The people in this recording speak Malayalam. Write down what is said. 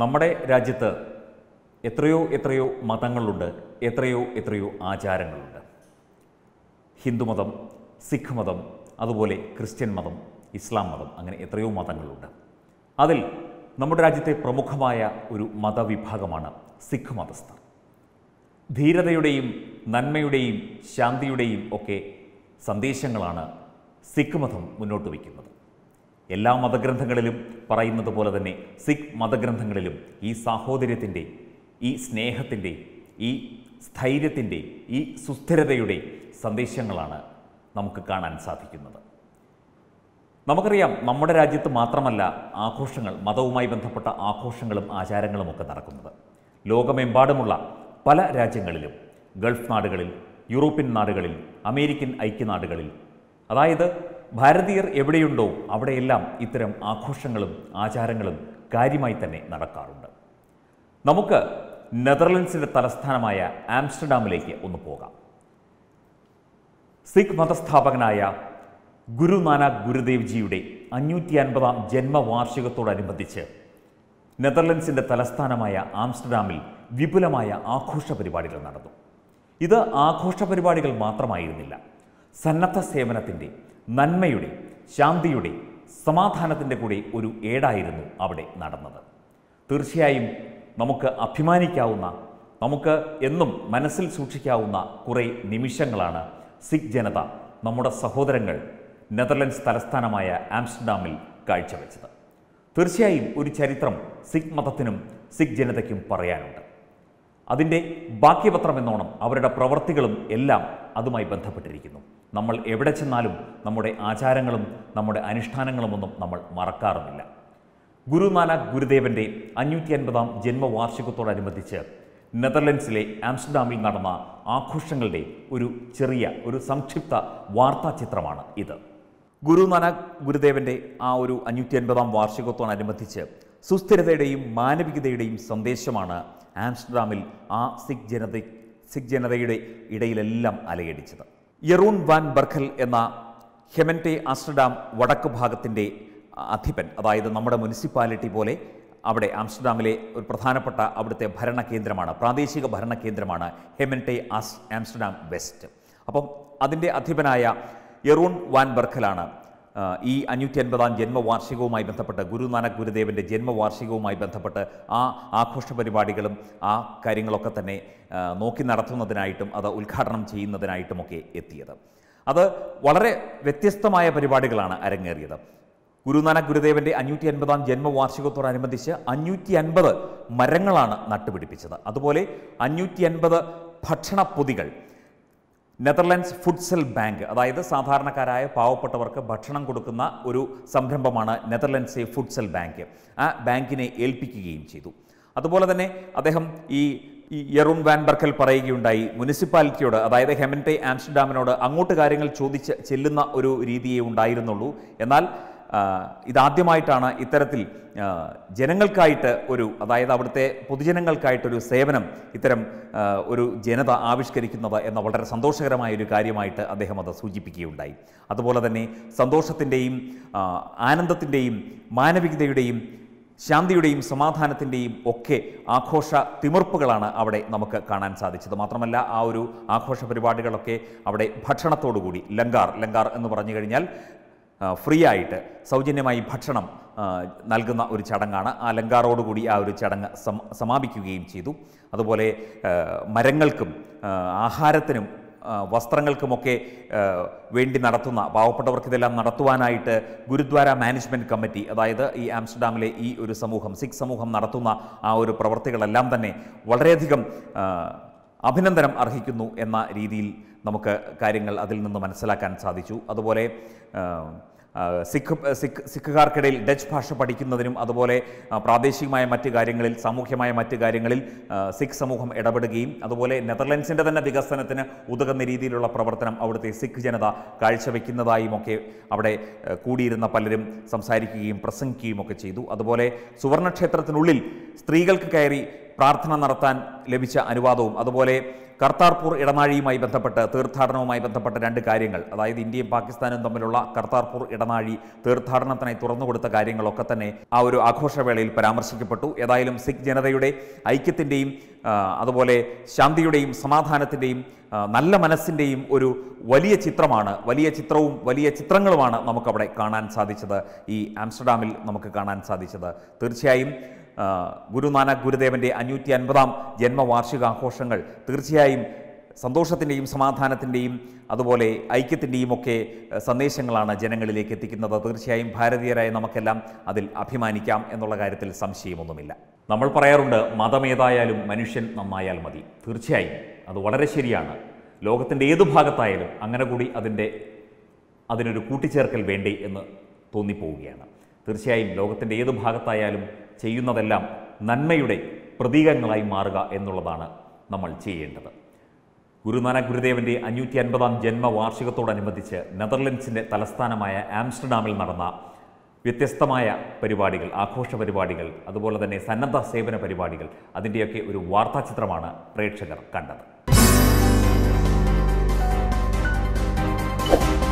നമ്മുടെ രാജ്യത്ത് എത്രയോ എത്രയോ മതങ്ങളുണ്ട് എത്രയോ എത്രയോ ആചാരങ്ങളുണ്ട് ഹിന്ദുമതം സിഖ് മതം അതുപോലെ ക്രിസ്ത്യൻ മതം ഇസ്ലാം മതം അങ്ങനെ എത്രയോ മതങ്ങളുണ്ട് അതിൽ നമ്മുടെ രാജ്യത്തെ പ്രമുഖമായ ഒരു മതവിഭാഗമാണ് സിഖ് മതസ്ഥർ ധീരതയുടെയും നന്മയുടെയും ശാന്തിയുടെയും ഒക്കെ സന്ദേശങ്ങളാണ് സിഖ് മതം മുന്നോട്ട് വയ്ക്കുന്നത് എല്ലാ മതഗ്രന്ഥങ്ങളിലും പറയുന്നത് പോലെ തന്നെ സിഖ് മതഗ്രന്ഥങ്ങളിലും ഈ സാഹോദര്യത്തിൻ്റെ ഈ സ്നേഹത്തിൻ്റെ ഈ സ്ഥൈര്യത്തിൻ്റെ ഈ സുസ്ഥിരതയുടെ സന്ദേശങ്ങളാണ് നമുക്ക് കാണാൻ സാധിക്കുന്നത് നമുക്കറിയാം നമ്മുടെ രാജ്യത്ത് മാത്രമല്ല ആഘോഷങ്ങൾ മതവുമായി ബന്ധപ്പെട്ട ആഘോഷങ്ങളും ആചാരങ്ങളുമൊക്കെ നടക്കുന്നത് ലോകമെമ്പാടുമുള്ള പല രാജ്യങ്ങളിലും ഗൾഫ് നാടുകളിൽ യൂറോപ്യൻ നാടുകളിൽ അമേരിക്കൻ ഐക്യനാടുകളിൽ അതായത് ഭാരതീയർ എവിടെയുണ്ടോ അവിടെയെല്ലാം ഇത്തരം ആഘോഷങ്ങളും ആചാരങ്ങളും കാര്യമായി തന്നെ നടക്കാറുണ്ട് നമുക്ക് നെതർലൻഡ്സിൻ്റെ തലസ്ഥാനമായ ആംസ്റ്റർഡാമിലേക്ക് ഒന്ന് പോകാം സിഖ് മതസ്ഥാപകനായ ഗുരു നാനാക് ഗുരുദേവ്ജിയുടെ അഞ്ഞൂറ്റി അൻപതാം ജന്മവാർഷികത്തോടനുബന്ധിച്ച് നെതർലൻഡ്സിൻ്റെ തലസ്ഥാനമായ ആംസ്റ്റർഡാമിൽ വിപുലമായ ആഘോഷ പരിപാടികൾ നടന്നു ഇത് ആഘോഷ പരിപാടികൾ മാത്രമായിരുന്നില്ല സന്നദ്ധ സേവനത്തിൻ്റെ നന്മയുടെ ശാന്തിയുടെ സമാധാനത്തിൻ്റെ കൂടി ഒരു ഏടായിരുന്നു അവിടെ നടന്നത് തീർച്ചയായും നമുക്ക് അഭിമാനിക്കാവുന്ന നമുക്ക് എന്നും മനസ്സിൽ സൂക്ഷിക്കാവുന്ന കുറേ നിമിഷങ്ങളാണ് സിഖ് ജനത നമ്മുടെ സഹോദരങ്ങൾ നെതർലൻഡ്സ് തലസ്ഥാനമായ ആംസ്റ്റർഡാമിൽ കാഴ്ചവെച്ചത് തീർച്ചയായും ഒരു ചരിത്രം സിഖ് മതത്തിനും സിഖ് ജനതയ്ക്കും പറയാനുണ്ട് അതിൻ്റെ ബാക്കിപത്രം എന്നോണം അവരുടെ പ്രവൃത്തികളും എല്ലാം അതുമായി ബന്ധപ്പെട്ടിരിക്കുന്നു നമ്മൾ എവിടെ ചെന്നാലും നമ്മുടെ ആചാരങ്ങളും നമ്മുടെ അനുഷ്ഠാനങ്ങളുമൊന്നും നമ്മൾ മറക്കാറുമില്ല ഗുരുനാനാക് ഗുരുദേവൻ്റെ അഞ്ഞൂറ്റി അൻപതാം ജന്മവാർഷികത്തോടനുബന്ധിച്ച് നെതർലൻഡ്സിലെ ആംസ്റ്റർഡാമിൽ നടന്ന ആഘോഷങ്ങളുടെ ഒരു ചെറിയ ഒരു സംക്ഷിപ്ത വാർത്താ ചിത്രമാണ് ഇത് ഗുരുനാനാക് ഗുരുദേവൻ്റെ ആ ഒരു അഞ്ഞൂറ്റി അൻപതാം വാർഷികത്തോടനുബന്ധിച്ച് സുസ്ഥിരതയുടെയും മാനവികതയുടെയും സന്ദേശമാണ് ആംസ്റ്റർഡാമിൽ ആ സിഖ് ജനത സിഖ് ജനതയുടെ ഇടയിലെല്ലാം അലയടിച്ചത് യറൂൺ വാൻ ബർഖൽ എന്ന ഹെമൻറ്റെ ആംസ്റ്റർഡാം വടക്ക് ഭാഗത്തിൻ്റെ അധിപൻ അതായത് നമ്മുടെ മുനിസിപ്പാലിറ്റി പോലെ അവിടെ ആംസ്റ്റർഡാമിലെ ഒരു പ്രധാനപ്പെട്ട അവിടുത്തെ ഭരണ കേന്ദ്രമാണ് പ്രാദേശിക ഭരണ കേന്ദ്രമാണ് ഹെമൻറ്റെ ആംസ്റ്റർഡാം വെസ്റ്റ് അപ്പം അതിൻ്റെ അധിപനായ യെറൂൺ വാൻ ബർഖലാണ് ഈ അഞ്ഞൂറ്റി അൻപതാം ജന്മവാർഷികവുമായി ബന്ധപ്പെട്ട് ഗുരുനാനക് ഗുരുദേവൻ്റെ ജന്മവാർഷികവുമായി ബന്ധപ്പെട്ട് ആ ആഘോഷ പരിപാടികളും ആ കാര്യങ്ങളൊക്കെ തന്നെ നോക്കി നടത്തുന്നതിനായിട്ടും അത് ഉദ്ഘാടനം ചെയ്യുന്നതിനായിട്ടുമൊക്കെ എത്തിയത് അത് വളരെ വ്യത്യസ്തമായ പരിപാടികളാണ് അരങ്ങേറിയത് ഗുരുനാനക് ഗുരുദേവൻ്റെ അഞ്ഞൂറ്റി അൻപതാം ജന്മവാർഷികത്തോടനുബന്ധിച്ച് അഞ്ഞൂറ്റി അൻപത് മരങ്ങളാണ് നട്ടുപിടിപ്പിച്ചത് അതുപോലെ അഞ്ഞൂറ്റി അൻപത് ഭക്ഷണപ്പൊതികൾ നെതർലൻഡ്സ് ഫുഡ്സെൽ ബാങ്ക് അതായത് സാധാരണക്കാരായ പാവപ്പെട്ടവർക്ക് ഭക്ഷണം കൊടുക്കുന്ന ഒരു സംരംഭമാണ് നെതർലൻഡ്സ് ഫുഡ്സെൽ ബാങ്ക് ആ ബാങ്കിനെ ഏൽപ്പിക്കുകയും ചെയ്തു അതുപോലെ തന്നെ അദ്ദേഹം ഈ ഈ യറൂൺ വാൻ ബർക്കൽ പറയുകയുണ്ടായി മുനിസിപ്പാലിറ്റിയോട് അതായത് ഹെമൻടെ ആംസ്റ്റർഡാമിനോട് അങ്ങോട്ട് കാര്യങ്ങൾ ചോദിച്ച് ചെല്ലുന്ന ഒരു രീതിയെ ഉണ്ടായിരുന്നുള്ളൂ എന്നാൽ ഇതാദ്യമായിട്ടാണ് ഇത്തരത്തിൽ ജനങ്ങൾക്കായിട്ട് ഒരു അതായത് അവിടുത്തെ പൊതുജനങ്ങൾക്കായിട്ടൊരു സേവനം ഇത്തരം ഒരു ജനത ആവിഷ്കരിക്കുന്നത് എന്ന വളരെ സന്തോഷകരമായ ഒരു കാര്യമായിട്ട് അദ്ദേഹം അത് സൂചിപ്പിക്കുകയുണ്ടായി അതുപോലെ തന്നെ സന്തോഷത്തിൻ്റെയും ആനന്ദത്തിൻ്റെയും മാനവികതയുടെയും ശാന്തിയുടെയും സമാധാനത്തിൻ്റെയും ഒക്കെ ആഘോഷ തിമിർപ്പുകളാണ് അവിടെ നമുക്ക് കാണാൻ സാധിച്ചത് മാത്രമല്ല ആ ഒരു ആഘോഷ പരിപാടികളൊക്കെ അവിടെ ഭക്ഷണത്തോടുകൂടി ലങ്കാർ ലങ്കാർ എന്ന് പറഞ്ഞു കഴിഞ്ഞാൽ ഫ്രീ ആയിട്ട് സൗജന്യമായി ഭക്ഷണം നൽകുന്ന ഒരു ചടങ്ങാണ് ആ ലങ്കാറോടുകൂടി ആ ഒരു ചടങ്ങ് സമാപിക്കുകയും ചെയ്തു അതുപോലെ മരങ്ങൾക്കും ആഹാരത്തിനും വസ്ത്രങ്ങൾക്കുമൊക്കെ വേണ്ടി നടത്തുന്ന പാവപ്പെട്ടവർക്ക് ഇതെല്ലാം നടത്തുവാനായിട്ട് ഗുരുദ്വാര മാനേജ്മെൻറ്റ് കമ്മിറ്റി അതായത് ഈ ആംസ്റ്റർഡാമിലെ ഈ ഒരു സമൂഹം സിഖ് സമൂഹം നടത്തുന്ന ആ ഒരു പ്രവർത്തികളെല്ലാം തന്നെ വളരെയധികം അഭിനന്ദനം അർഹിക്കുന്നു എന്ന രീതിയിൽ നമുക്ക് കാര്യങ്ങൾ അതിൽ നിന്ന് മനസ്സിലാക്കാൻ സാധിച്ചു അതുപോലെ സിഖ് സിഖ് സിഖുകാർക്കിടയിൽ ഡച്ച് ഭാഷ പഠിക്കുന്നതിനും അതുപോലെ പ്രാദേശികമായ മറ്റ് കാര്യങ്ങളിൽ സാമൂഹ്യമായ മറ്റ് കാര്യങ്ങളിൽ സിഖ് സമൂഹം ഇടപെടുകയും അതുപോലെ നെതർലൻഡ്സിൻ്റെ തന്നെ വികസനത്തിന് ഉതകുന്ന രീതിയിലുള്ള പ്രവർത്തനം അവിടുത്തെ സിഖ് ജനത കാഴ്ചവെക്കുന്നതായും ഒക്കെ അവിടെ കൂടിയിരുന്ന പലരും സംസാരിക്കുകയും പ്രസംഗിക്കുകയും ഒക്കെ ചെയ്തു അതുപോലെ സുവർണക്ഷേത്രത്തിനുള്ളിൽ സ്ത്രീകൾക്ക് കയറി പ്രാർത്ഥന നടത്താൻ ലഭിച്ച അനുവാദവും അതുപോലെ കർത്താർപൂർ ഇടനാഴിയുമായി ബന്ധപ്പെട്ട് തീർത്ഥാടനവുമായി ബന്ധപ്പെട്ട രണ്ട് കാര്യങ്ങൾ അതായത് ഇന്ത്യയും പാകിസ്ഥാനും തമ്മിലുള്ള കർത്താർപൂർ ഇടനാഴി തീർത്ഥാടനത്തിനായി തുറന്നു കൊടുത്ത കാര്യങ്ങളൊക്കെ തന്നെ ആ ഒരു ആഘോഷവേളയിൽ പരാമർശിക്കപ്പെട്ടു ഏതായാലും സിഖ് ജനതയുടെ ഐക്യത്തിൻ്റെയും അതുപോലെ ശാന്തിയുടെയും സമാധാനത്തിൻ്റെയും നല്ല മനസ്സിൻ്റെയും ഒരു വലിയ ചിത്രമാണ് വലിയ ചിത്രവും വലിയ ചിത്രങ്ങളുമാണ് നമുക്കവിടെ കാണാൻ സാധിച്ചത് ഈ ആംസ്റ്റർഡാമിൽ നമുക്ക് കാണാൻ സാധിച്ചത് തീർച്ചയായും ഗുരുനാനക് ഗുരുദേവൻ്റെ അഞ്ഞൂറ്റി അൻപതാം ജന്മവാർഷികാഘോഷങ്ങൾ തീർച്ചയായും സന്തോഷത്തിൻ്റെയും സമാധാനത്തിൻ്റെയും അതുപോലെ ഐക്യത്തിൻ്റെയും ഒക്കെ സന്ദേശങ്ങളാണ് ജനങ്ങളിലേക്ക് എത്തിക്കുന്നത് തീർച്ചയായും ഭാരതീയരായ നമുക്കെല്ലാം അതിൽ അഭിമാനിക്കാം എന്നുള്ള കാര്യത്തിൽ സംശയമൊന്നുമില്ല നമ്മൾ പറയാറുണ്ട് മതമേതായാലും മനുഷ്യൻ നന്നായാൽ മതി തീർച്ചയായും അത് വളരെ ശരിയാണ് ലോകത്തിൻ്റെ ഏത് ഭാഗത്തായാലും അങ്ങനെ കൂടി അതിൻ്റെ അതിനൊരു കൂട്ടിച്ചേർക്കൽ വേണ്ടേ എന്ന് തോന്നിപ്പോവുകയാണ് തീർച്ചയായും ലോകത്തിൻ്റെ ഏത് ഭാഗത്തായാലും ചെയ്യുന്നതെല്ലാം നന്മയുടെ പ്രതീകങ്ങളായി മാറുക എന്നുള്ളതാണ് നമ്മൾ ചെയ്യേണ്ടത് ഗുരുനാനക് ഗുരുദേവന്റെ അഞ്ഞൂറ്റി അൻപതാം ജന്മവാർഷികത്തോടനുബന്ധിച്ച് നെതർലൻഡ്സിൻ്റെ തലസ്ഥാനമായ ആംസ്റ്റർഡാമിൽ നടന്ന വ്യത്യസ്തമായ പരിപാടികൾ ആഘോഷ പരിപാടികൾ അതുപോലെ തന്നെ സന്നദ്ധ സേവന പരിപാടികൾ അതിൻ്റെയൊക്കെ ഒരു വാർത്താചിത്രമാണ് പ്രേക്ഷകർ കണ്ടത്